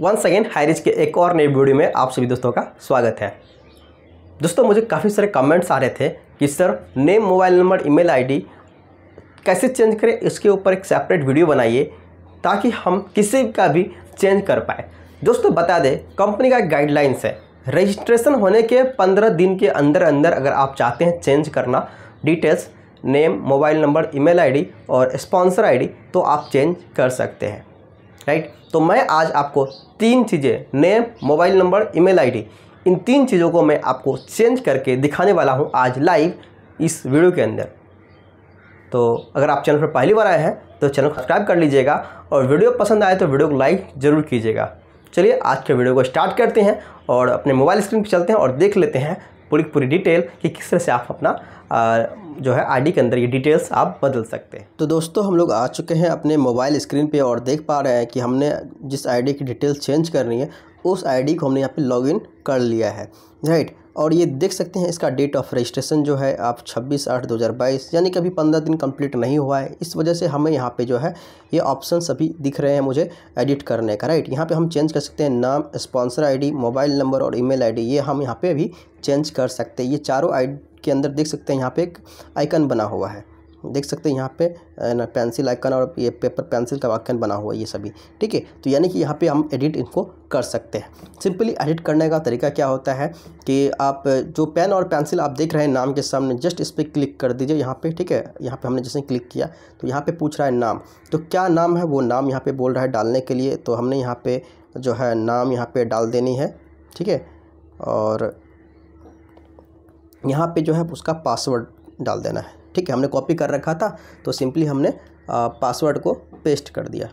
one second हैरिज के एक और नई वीडियो में आप सभी दोस्तों का स्वागत है दोस्तों मुझे काफ़ी सारे कमेंट्स आ रहे थे कि sir name mobile number email ID कैसे चेंज करें इसके ऊपर एक सेपरेट वीडियो बनाइए ताकि हम किसी का भी चेंज कर पाए दोस्तों बता दें कंपनी का गाइडलाइंस है रजिस्ट्रेशन होने के पंद्रह दिन के अंदर अंदर अगर आप चाहते हैं चेंज करना details name mobile number email ID और स्पॉन्सर आईडी तो आप चेंज कर सकते हैं राइट तो मैं आज आपको तीन चीज़ें name mobile number email ID इन तीन चीज़ों को मैं आपको चेंज करके दिखाने वाला हूँ आज लाइव इस वीडियो के अंदर तो अगर आप चैनल पर पहली बार आए हैं तो चैनल को सब्सक्राइब कर लीजिएगा और वीडियो पसंद आए तो वीडियो को लाइक ज़रूर कीजिएगा चलिए आज के वीडियो को स्टार्ट करते हैं और अपने मोबाइल स्क्रीन पर चलते हैं और देख लेते हैं पूरी पूरी डिटेल कि किस तरह से आप अपना आ, जो है आईडी के अंदर ये डिटेल्स आप बदल सकते हैं तो दोस्तों हम लोग आ चुके हैं अपने मोबाइल स्क्रीन पे और देख पा रहे हैं कि हमने जिस आईडी की डिटेल्स चेंज करनी है उस आईडी को हमने यहाँ पे लॉगिन कर लिया है राइट और ये देख सकते हैं इसका डेट ऑफ रजिस्ट्रेशन जो है आप 26 आठ 2022 यानी कि अभी पंद्रह दिन कंप्लीट नहीं हुआ है इस वजह से हमें यहाँ पे जो है ये ऑप्शन सभी दिख रहे हैं मुझे एडिट करने का राइट यहाँ पे हम चेंज कर सकते हैं नाम स्पॉन्सर आईडी मोबाइल नंबर और ईमेल आईडी ये हम यहाँ पे अभी चेंज कर सकते हैं ये चारों आई के अंदर देख सकते हैं यहाँ पर एक आइकन बना हुआ है देख सकते हैं यहाँ पे ना पेंसिल आइकन और ये पेपर पेंसिल का आइकन बना हुआ है ये सभी ठीक है तो यानी कि यहाँ पे हम एडिट इनको कर सकते हैं सिंपली एडिट करने का तरीका क्या होता है कि आप जो पेन और पेंसिल आप देख रहे हैं नाम के सामने जस्ट इस पर क्लिक कर दीजिए यहाँ पे ठीक है यहाँ पे हमने जैसे क्लिक किया तो यहाँ पे पूछ रहा है नाम तो क्या नाम है वो नाम यहाँ पे बोल रहा है डालने के लिए तो हमने यहाँ पे जो है नाम यहाँ पे डाल देनी है ठीक है और यहाँ पे जो है उसका पासवर्ड डाल देना है ठीक है हमने कॉपी कर रखा था तो सिंपली हमने पासवर्ड को पेस्ट कर दिया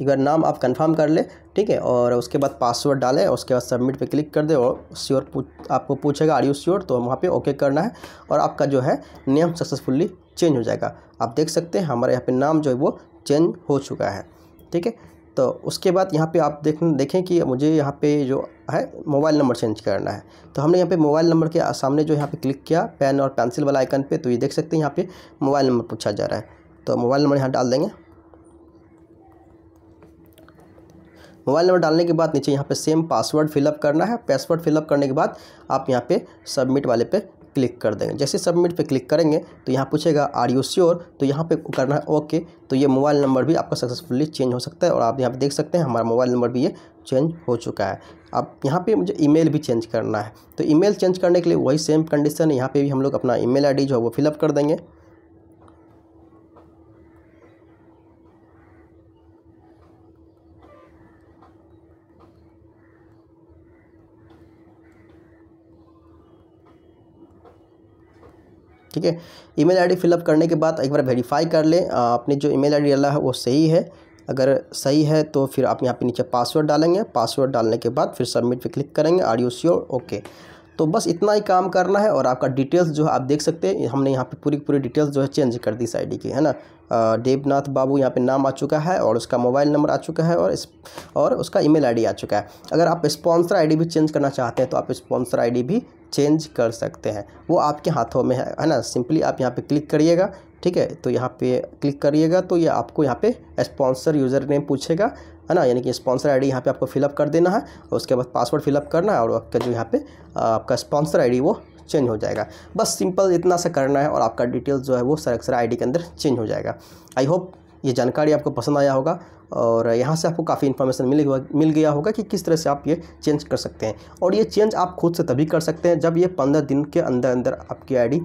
एक बार नाम आप कंफर्म कर ले ठीक है और उसके बाद पासवर्ड डालें और उसके बाद सबमिट पे क्लिक कर दे और श्योर पूछ आपको पूछेगा आर यू श्योर तो वहाँ पे ओके करना है और आपका जो है नियम सक्सेसफुली चेंज हो जाएगा आप देख सकते हैं हमारे यहाँ पे नाम जो है वो चेंज हो चुका है ठीक है तो उसके बाद यहाँ पे आप देख देखें कि मुझे यहाँ पे जो है मोबाइल नंबर चेंज करना है तो हमने यहाँ पे मोबाइल नंबर के सामने जो यहाँ पे क्लिक किया पेन और पेंसिल वाला आइकन पे तो ये देख सकते हैं यहाँ पे मोबाइल नंबर पूछा जा रहा है तो मोबाइल नंबर यहाँ डाल देंगे मोबाइल नंबर डालने के बाद नीचे यहाँ पे सेम पासवर्ड फिलअप करना है पासवर्ड फिलअप करने के बाद आप यहाँ पे सबमिट वाले पे क्लिक कर देंगे जैसे सबमिट पे क्लिक करेंगे तो यहाँ पूछेगा आर यू श्योर तो यहाँ पे करना है ओके तो ये मोबाइल नंबर भी आपका सक्सेसफुली चेंज हो सकता है और आप यहाँ पे देख सकते हैं हमारा मोबाइल नंबर भी ये चेंज हो चुका है अब यहाँ पे मुझे ईमेल भी चेंज करना है तो ईमेल चेंज करने के लिए वही सेम कंडीशन है यहाँ पर भी हम लोग अपना ई मेल जो है वो फिलअप कर देंगे ठीक है ईमेल आईडी फिलअप करने के बाद एक बार वेरीफाई कर लें आपने जो ईमेल आईडी डाला है वो सही है अगर सही है तो फिर आप यहाँ पे नीचे पासवर्ड डालेंगे पासवर्ड डालने के बाद फिर सबमिट पे क्लिक करेंगे आर यू श्योर ओके तो बस इतना ही काम करना है और आपका डिटेल्स जो है आप देख सकते हैं हमने यहाँ पे पूरी पूरी डिटेल्स जो है चेंज कर दी इस आई की है ना देवनाथ बाबू यहाँ पे नाम आ चुका है और उसका मोबाइल नंबर आ चुका है और इस और उसका ईमेल आईडी आ चुका है अगर आप स्पॉन्सर आईडी भी चेंज करना चाहते हैं तो आप स्पॉन्सर आईडी भी चेंज कर सकते हैं वो आपके हाथों में है है ना सिंपली आप यहाँ पे क्लिक करिएगा ठीक है तो यहाँ पे क्लिक करिएगा तो ये आपको यहाँ पे स्पॉन्सर यूज़र नेम पूछेगा है ना यानी कि स्पॉन्सर आईडी यहाँ पे आपको फिलअप कर देना है और उसके बाद पासवर्ड फिलअप करना है और आपका जो यहाँ पे आपका स्पॉन्सर आईडी वो चेंज हो जाएगा बस सिंपल इतना सा करना है और आपका डिटेल्स जो है वो सर अक्सर आई के अंदर चेंज हो जाएगा आई होप ये जानकारी आपको पसंद आया होगा और यहाँ से आपको काफ़ी इन्फॉर्मेशन मिल मिल गया होगा कि किस तरह से आप ये चेंज कर सकते हैं और ये चेंज आप खुद से तभी कर सकते हैं जब ये पंद्रह दिन के अंदर अंदर आपकी आईडी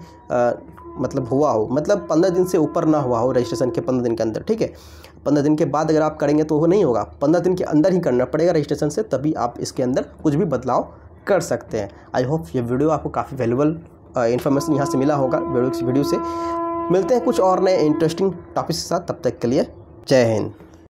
मतलब हुआ हो मतलब पंद्रह दिन से ऊपर ना हुआ हो रजिस्ट्रेशन के पंद्रह दिन के अंदर ठीक है पंद्रह दिन के बाद अगर आप करेंगे तो वो नहीं होगा पंद्रह दिन के अंदर ही करना पड़ेगा रजिस्ट्रेशन से तभी आप इसके अंदर कुछ भी बदलाव कर सकते हैं आई होप ये वीडियो आपको काफ़ी वैल्यूबल इन्फॉर्मेशन यहाँ से मिला होगा वीडियो से मिलते हैं कुछ और नए इंटरेस्टिंग टॉपिक्स के साथ तब तक के लिए जय हिंद